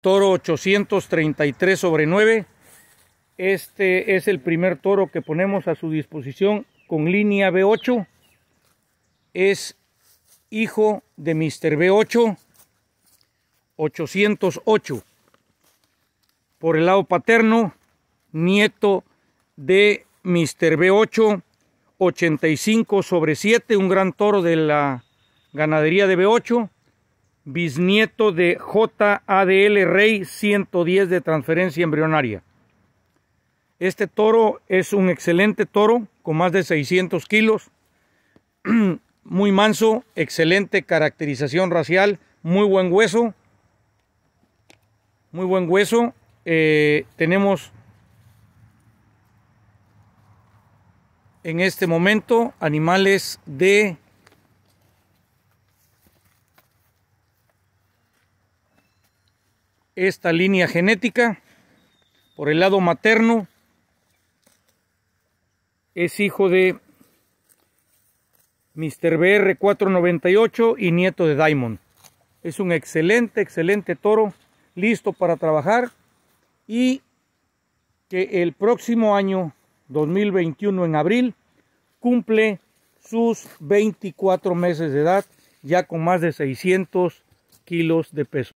toro 833 sobre 9. Este es el primer toro que ponemos a su disposición con línea B8. Es hijo de Mr. B8 808. Por el lado paterno, nieto de Mr. B8 85 sobre 7, un gran toro de la ganadería de B8 bisnieto de JADL Rey 110 de transferencia embrionaria. Este toro es un excelente toro con más de 600 kilos, muy manso, excelente caracterización racial, muy buen hueso, muy buen hueso. Eh, tenemos en este momento animales de esta línea genética por el lado materno es hijo de Mr. BR498 y nieto de Diamond. Es un excelente, excelente toro, listo para trabajar y que el próximo año 2021 en abril cumple sus 24 meses de edad ya con más de 600 kilos de peso.